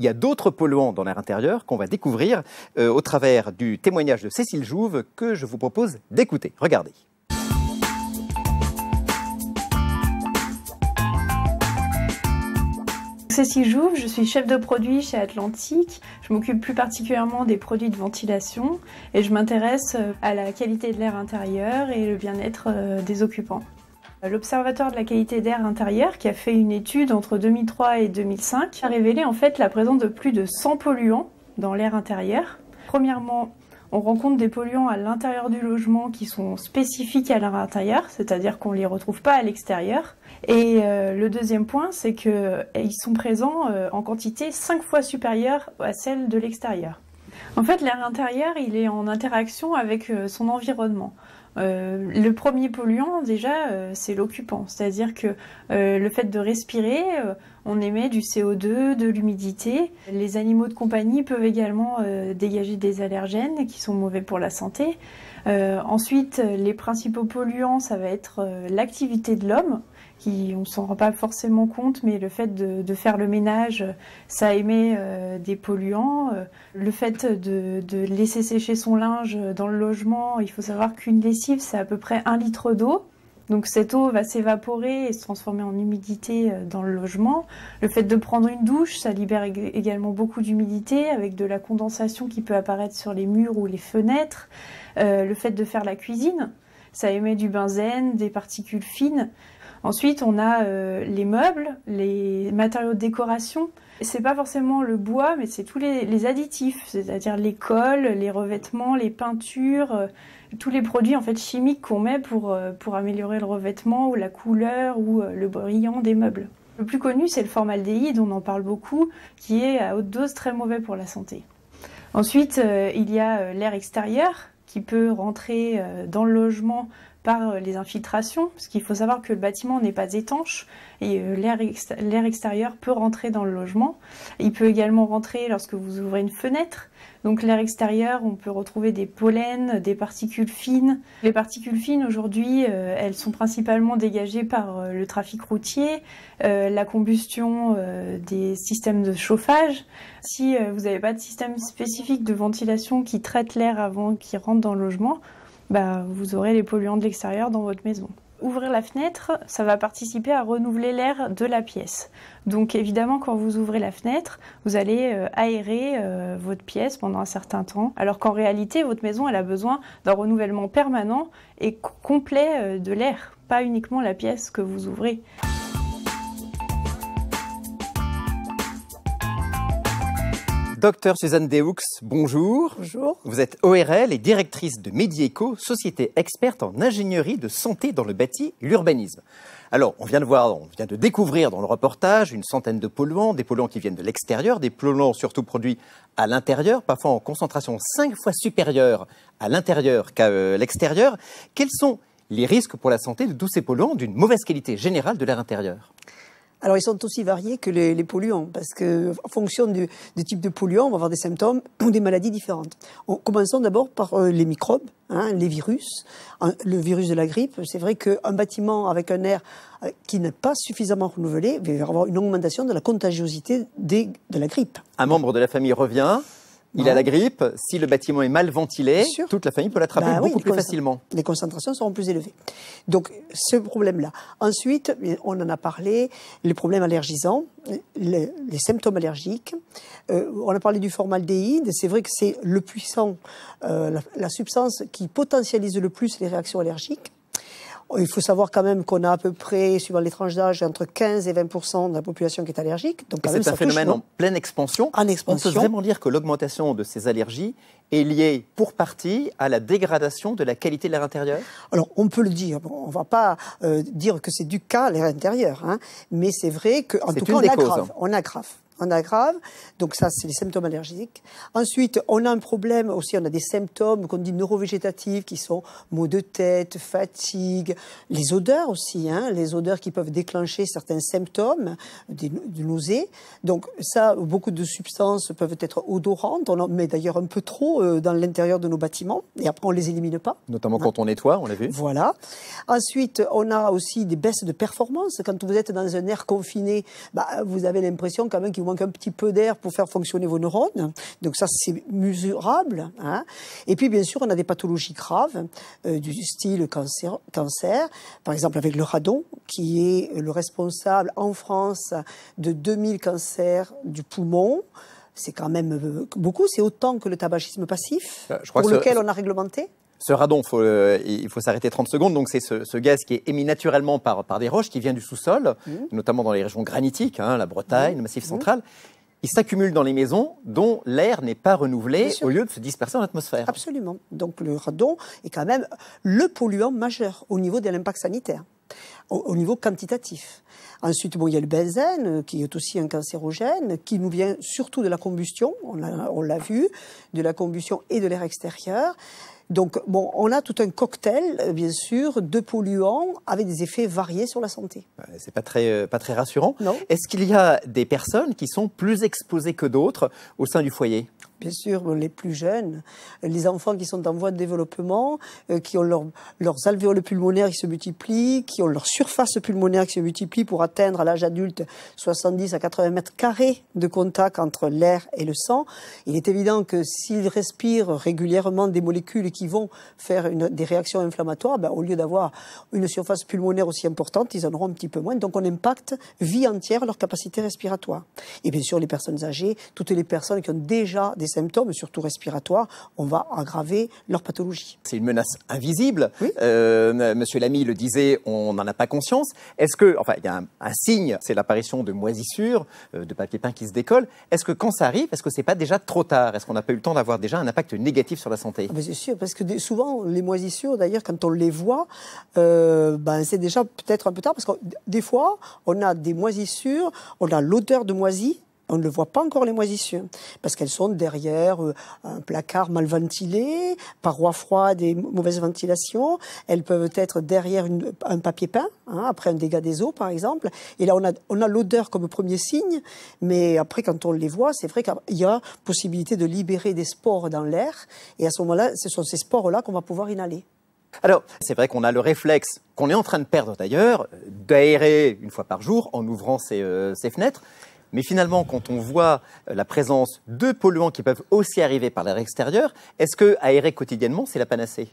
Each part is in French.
il y a d'autres polluants dans l'air intérieur qu'on va découvrir euh, au travers du témoignage de Cécile Jouve que je vous propose d'écouter. Regardez. Cécile Jouve, je suis chef de produit chez Atlantique. Je m'occupe plus particulièrement des produits de ventilation et je m'intéresse euh, à la qualité de l'air intérieur et le bien-être euh, des occupants. Euh, L'Observatoire de la qualité d'air intérieur, qui a fait une étude entre 2003 et 2005, a révélé en fait la présence de plus de 100 polluants dans l'air intérieur. Premièrement, on rencontre des polluants à l'intérieur du logement qui sont spécifiques à l'air intérieur, c'est-à-dire qu'on ne les retrouve pas à l'extérieur. Et euh, le deuxième point, c'est qu'ils euh, sont présents en quantité 5 fois supérieure à celle de l'extérieur. En fait, l'air intérieur, il est en interaction avec son environnement. Euh, le premier polluant, déjà, euh, c'est l'occupant. C'est-à-dire que euh, le fait de respirer, on émet du CO2, de l'humidité. Les animaux de compagnie peuvent également dégager des allergènes qui sont mauvais pour la santé. ensuite, les principaux polluants, ça va être l'activité de l'homme qui on s'en rend pas forcément compte, mais le fait de, faire le ménage, euh, ça émet euh, des polluants. Euh. Le fait de, laisser sécher son linge dans le logement, il faut savoir qu'une lessive, c'est à peu près un litre d'eau. Donc cette eau va s'évaporer et se transformer en humidité dans le logement. Le fait de prendre une douche, ça libère également beaucoup d'humidité avec de la condensation qui peut apparaître sur les murs ou les fenêtres. le fait de faire la cuisine, ça émet du benzène, des particules fines. Ensuite, on a euh, les meubles, les matériaux de décoration. Ce n'est pas forcément le bois, mais c'est tous les, additifs, c'est-à-dire les colles, les revêtements, les peintures, euh, tous les produits en fait chimiques qu'on met pour, euh, pour améliorer le revêtement ou la couleur ou le brillant des meubles. Le plus connu, c'est le formaldéhyde, on en parle beaucoup, qui est à haute dose très mauvais pour la santé. Ensuite, il y a l'air extérieur qui peut rentrer dans le logement par euh, les infiltrations, parce qu'il faut savoir que le bâtiment n'est pas étanche et euh, l'air extérieur peut rentrer dans le logement. Il peut également rentrer lorsque vous ouvrez une fenêtre. Donc l'air extérieur, on peut retrouver des pollens, des particules fines. Les particules fines aujourd'hui, euh, elles sont principalement dégagées par le trafic routier, la combustion des systèmes de chauffage. Si vous n'avez pas de système spécifique de ventilation qui traite l'air avant qu'il rentre dans le logement, bah, vous aurez les polluants de l'extérieur dans votre maison. Ouvrir la fenêtre, ça va participer à renouveler l'air de la pièce. Donc évidemment, quand vous ouvrez la fenêtre, vous allez euh, aérer euh, votre pièce pendant un certain temps, alors qu'en réalité, votre maison, elle a besoin d'un renouvellement permanent et complet euh, de l'air, pas uniquement la pièce que vous ouvrez. Docteur Suzanne Dehoux, bonjour. Bonjour. Vous êtes ORL et directrice de Medieco, société experte en ingénierie de santé dans le bâti l'urbanisme. Alors, on vient de voir, on vient de découvrir dans le reportage une centaine de polluants, des polluants qui viennent de l'extérieur, des polluants surtout produits à l'intérieur, parfois en concentration cinq fois supérieure à l'intérieur qu'à euh, l'extérieur. Quels sont les risques pour la santé de tous ces polluants d'une mauvaise qualité générale de l'air intérieur alors, ils sont aussi variés que les, polluants, parce que en fonction du, type de polluant, on va avoir des symptômes ou des maladies différentes. commençons d'abord par euh, les microbes, hein, les virus. le virus de la grippe, c'est vrai qu'un bâtiment avec un air euh, qui n'est pas suffisamment renouvelé va avoir une augmentation de la contagiosité de la grippe. Un membre de la famille revient, il a hein la grippe, si le bâtiment est mal ventilé, toute la famille peut l'attraper bah beaucoup plus facilement. Les concentrations seront plus élevées. Donc, ce problème-là. Ensuite, on en a parlé, les problèmes allergisants, les, symptômes allergiques. Euh, on a parlé du formaldéhyde. C'est vrai que c'est le puissant, euh, la substance qui potentialise le plus les réactions allergiques. Il faut savoir quand même qu'on a à peu près, suivant les tranches d'âge, entre 15 et 20 de la population qui est allergique. Donc c'est un phénomène en pleine expansion. On peut vraiment dire que l'augmentation de ces allergies est liée pour partie à la dégradation de la qualité de l'air intérieur Alors on peut le dire, on ne va pas euh, dire que c'est du cas l'air intérieur, hein. mais c'est vrai qu'en tout cas on aggrave, on aggrave on aggrave. Donc ça, c'est les symptômes allergiques. Ensuite, on a un problème aussi, on a des symptômes qu'on dit neurovégétatifs, qui sont maux de tête, fatigue, les odeurs aussi, hein, les odeurs qui peuvent déclencher certains symptômes des, de nausées. Donc ça, beaucoup de substances peuvent être odorantes, on en met d'ailleurs un peu trop euh, dans l'intérieur de nos bâtiments, et après on les élimine pas. Notamment hein. quand on nettoie, on l'a vu. Voilà. Ensuite, on a aussi des baisses de performance. Quand vous êtes dans un air confiné, bah, vous avez l'impression quand même qu'il manque un petit peu d'air pour faire fonctionner vos neurones. Donc ça, c'est mesurable. Hein. Et puis, bien sûr, on a des pathologies graves euh, du style cancer, cancer, par exemple avec le radon, qui est le responsable en France de 2000 cancers du poumon c'est quand même euh, beaucoup, c'est autant que le tabagisme passif, euh, pour lequel on a réglementé ce radon, euh, il faut s'arrêter 30 secondes. Donc, c'est ce, gaz qui est émis naturellement par, des roches, qui vient du sous-sol, mmh. notamment dans les régions granitiques, hein, la Bretagne, le Massif mmh. central. Il s'accumule dans les maisons dont l'air n'est pas renouvelé au lieu de se disperser en l'atmosphère. Absolument. Donc, le radon est quand même le polluant majeur au niveau de l'impact sanitaire au, niveau quantitatif. Ensuite, bon, il y a le benzène, euh, qui est aussi un cancérogène, qui nous vient surtout de la combustion, on l'a vu, de la combustion et de l'air extérieur. Donc, bon, on a tout un cocktail, euh, bien sûr, de polluants avec des effets variés sur la santé. Euh, c'est pas très, euh, pas très rassurant. Est-ce qu'il y a des personnes qui sont plus exposées que d'autres au sein du foyer bien sûr les plus jeunes, les enfants qui sont en voie de développement, euh, qui ont leur, leurs alvéoles pulmonaires qui se multiplient, qui ont leur surface pulmonaire qui se multiplie pour atteindre à l'âge adulte 70 à 80 mètres carrés de contact entre l'air et le sang. Il est évident que s'ils respirent régulièrement des molécules qui vont faire une, des réactions inflammatoires, ben, au lieu d'avoir une surface pulmonaire aussi importante, ils en auront un petit peu moins. Donc on impacte vie entière leur capacité respiratoire. Et bien sûr les personnes âgées, toutes les personnes qui ont déjà des symptômes, surtout respiratoires, on va aggraver leur pathologie. C'est une menace invisible. Euh, Monsieur Lamy le disait, on n'en a pas conscience. Est-ce que, enfin, il y a un, signe, c'est l'apparition de moisissures, euh, de papier peint qui se décolle. Est-ce que quand ça arrive, est-ce que c'est pas déjà trop tard Est-ce qu'on n'a pas eu le temps d'avoir déjà un impact négatif sur la santé ah Bien sûr, parce que souvent, les moisissures, d'ailleurs, quand on les voit, euh, ben, c'est déjà peut-être un peu tard, parce que des fois, on a des moisissures, on a l'odeur de moisie, on ne le voit pas encore les moisissures, parce qu'elles sont derrière euh, un placard mal ventilé, parois froides et mauvaises ventilations. Elles peuvent être derrière un papier peint, hein, après un dégât des eaux par exemple. Et là, on a, on a l'odeur comme premier signe, mais après, quand on les voit, c'est vrai qu'il y a possibilité de libérer des spores dans l'air, et à ce moment-là, ce sont ces spores-là qu'on va pouvoir inhaler. Alors, c'est vrai qu'on a le réflexe, qu'on est en train de perdre d'ailleurs, d'aérer une fois par jour en ouvrant ses, ses euh, fenêtres. Mais finalement, quand on voit euh, la présence de polluants qui peuvent aussi arriver par l'air extérieur, est-ce que aérer quotidiennement, c'est la panacée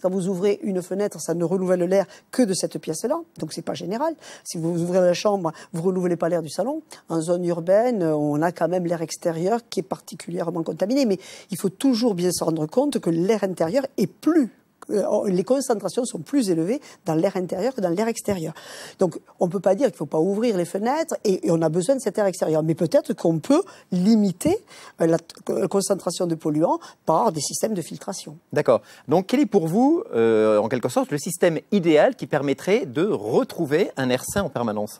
quand vous ouvrez une fenêtre, ça ne renouvelle l'air que de cette pièce-là, donc ce n'est pas général. Si vous ouvrez la chambre, vous renouvelez pas l'air du salon. En zone urbaine, on a quand même l'air extérieur qui est particulièrement contaminé, mais il faut toujours bien se rendre compte que l'air intérieur est plus euh, les concentrations sont plus élevées dans l'air intérieur que dans l'air extérieur. Donc, on ne peut pas dire qu'il ne faut pas ouvrir les fenêtres et, on a besoin de cet air extérieur. Mais peut-être qu'on peut limiter euh, la, euh, concentration de polluants par des systèmes de filtration. D'accord. Donc, quel est pour vous, en quelque sorte, le système idéal qui permettrait de retrouver un air sain en permanence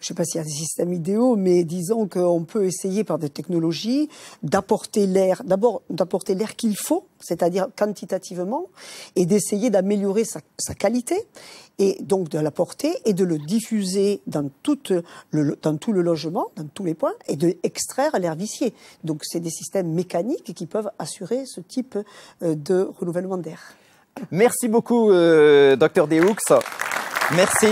je ne sais pas s'il y a des systèmes idéaux, mais disons qu'on peut essayer par des technologies d'apporter l'air, d'abord d'apporter l'air qu'il faut, c'est-à-dire quantitativement, et d'essayer d'améliorer sa, qualité, et donc de l'apporter et de le diffuser dans, toute le, dans tout le logement, dans tous les points, et d'extraire l'air vicié. Donc c'est des systèmes mécaniques qui peuvent assurer ce type euh, de renouvellement d'air. Merci beaucoup, euh, docteur hooks Merci.